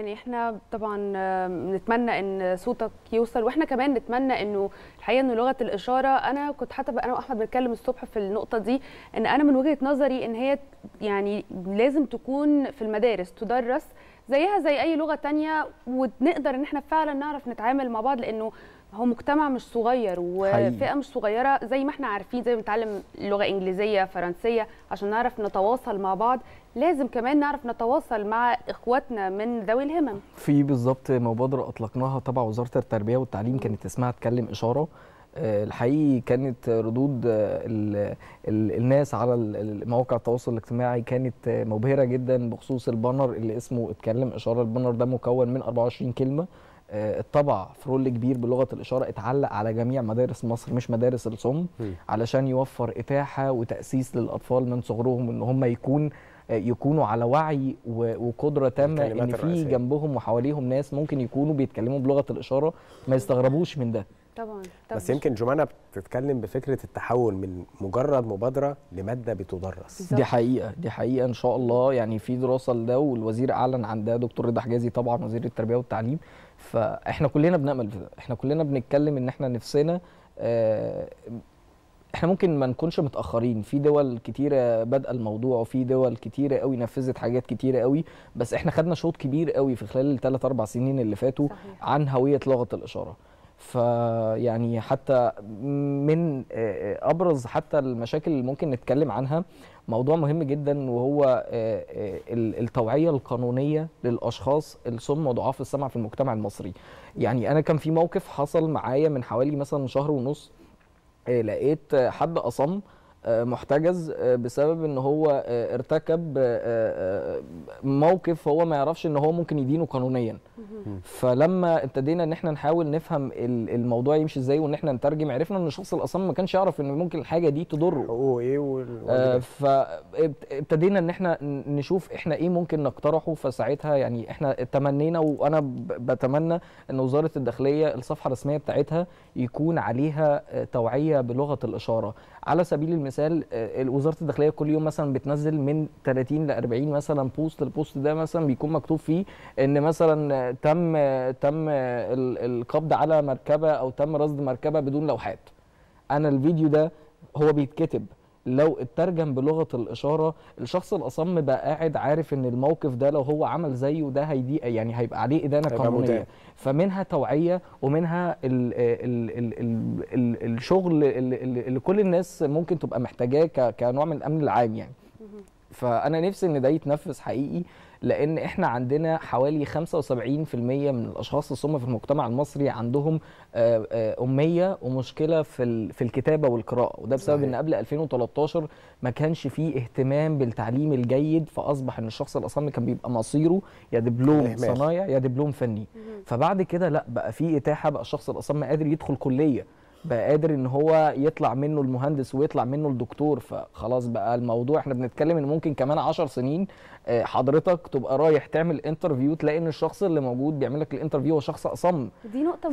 يعني احنا طبعا نتمنى ان صوتك يوصل واحنا كمان نتمنى انه الحقيقه ان لغه الاشاره انا كنت حتى انا واحمد بنتكلم الصبح في النقطه دي ان انا من وجهه نظري ان هي يعني لازم تكون في المدارس تدرس زيها زي اي لغه تانية ونقدر ان احنا فعلا نعرف نتعامل مع بعض لانه هو مجتمع مش صغير وفئه مش صغيره زي ما احنا عارفين زي ما بنتعلم لغه انجليزيه فرنسيه عشان نعرف نتواصل مع بعض لازم كمان نعرف نتواصل مع اخواتنا من ذوي الهمم في بالظبط مبادره اطلقناها تبع وزاره التربيه والتعليم كانت اسمها اتكلم اشاره آه، الحقيقي كانت ردود الـ آه، الـ الناس على مواقع التواصل الاجتماعي كانت آه، مبهره جدا بخصوص البانر اللي اسمه اتكلم اشاره البانر ده مكون من 24 كلمه الطبع آه، في رول كبير بلغه الاشاره اتعلق على جميع مدارس مصر مش مدارس الصم علشان يوفر اتاحه وتاسيس للاطفال من صغرهم ان هم يكون آه، يكونوا على وعي وقدره تامه ان في جنبهم وحواليهم ناس ممكن يكونوا بيتكلموا بلغه الاشاره ما يستغربوش من ده طبعا طبعا بس يمكن جمانة بتتكلم بفكره التحول من مجرد مبادره لماده بتدرس دي حقيقه دي حقيقه ان شاء الله يعني في دراسه لده والوزير اعلن عن ده دكتور رضا حجازي طبعا وزير التربيه والتعليم فاحنا كلنا بنامل في ده احنا كلنا بنتكلم ان احنا نفسنا آه، احنا ممكن ما نكونش متاخرين في دول كتيره بادئه الموضوع وفي دول كتيره قوي نفذت حاجات كتيره قوي بس احنا خدنا شوط كبير قوي في خلال الثلاث اربع سنين اللي فاتوا صحيح. عن هويه لغه الاشاره فيعني حتى من آه، ابرز حتى المشاكل اللي ممكن نتكلم عنها موضوع مهم جدا وهو آه، آه، التوعيه القانونيه للاشخاص الصم وضعاف السمع في المجتمع المصري يعني انا كان في موقف حصل معايا من حوالي مثلا شهر ونص لقيت حد اصم محتجز آه، بسبب ان هو آه، ارتكب آه، موقف هو ما يعرفش ان هو ممكن يدينه قانونيا فلما ابتدينا ان احنا نحاول نفهم الموضوع يمشي ازاي وان احنا نترجم عرفنا ان الشخص الاصم ما كانش يعرف ان ممكن الحاجه دي تضره حقوقه ايه وال... فابتدينا ان احنا نشوف احنا ايه ممكن نقترحه فساعتها يعني احنا تمنينا وانا بتمنى ان وزاره الداخليه الصفحه الرسميه بتاعتها يكون عليها توعيه بلغه الاشاره على سبيل المثال مثال آه، وزاره الداخليه كل يوم مثلا بتنزل من 30 ل 40 مثلا بوست البوست ده مثلا بيكون مكتوب فيه ان مثلا تم تم القبض على مركبه او تم رصد مركبه بدون لوحات انا الفيديو ده هو بيتكتب لو اترجم بلغه الاشاره الشخص الاصم بقى قاعد عارف ان الموقف ده لو هو عمل زيه ده هيدي يعني هيبقى عليه ادانه قانونيه فمنها توعيه ومنها الـ الـ الـ الـ الـ الشغل اللي كل الناس ممكن تبقى محتاجاه كنوع من الامن العام يعني فانا نفسي ان ده يتنفذ حقيقي لان احنا عندنا حوالي 75% من الاشخاص الصم في المجتمع المصري عندهم آه، آه، اميه ومشكله في في الكتابه والقراءه وده بسبب صحيح. ان قبل 2013 ما كانش فيه اهتمام بالتعليم الجيد فاصبح ان الشخص الاصم كان بيبقى مصيره يا دبلوم صنايع يا دبلوم فني فبعد كده لا بقى في اتاحه بقى الشخص الاصم قادر يدخل كليه بقى قادر ان هو يطلع منه المهندس ويطلع منه الدكتور فخلاص بقى الموضوع احنا بنتكلم ان ممكن كمان 10 سنين آه، حضرتك تبقى رايح تعمل انترفيو تلاقي ان الشخص اللي موجود بيعمل لك الانترفيو هو شخص اصم دي نقطه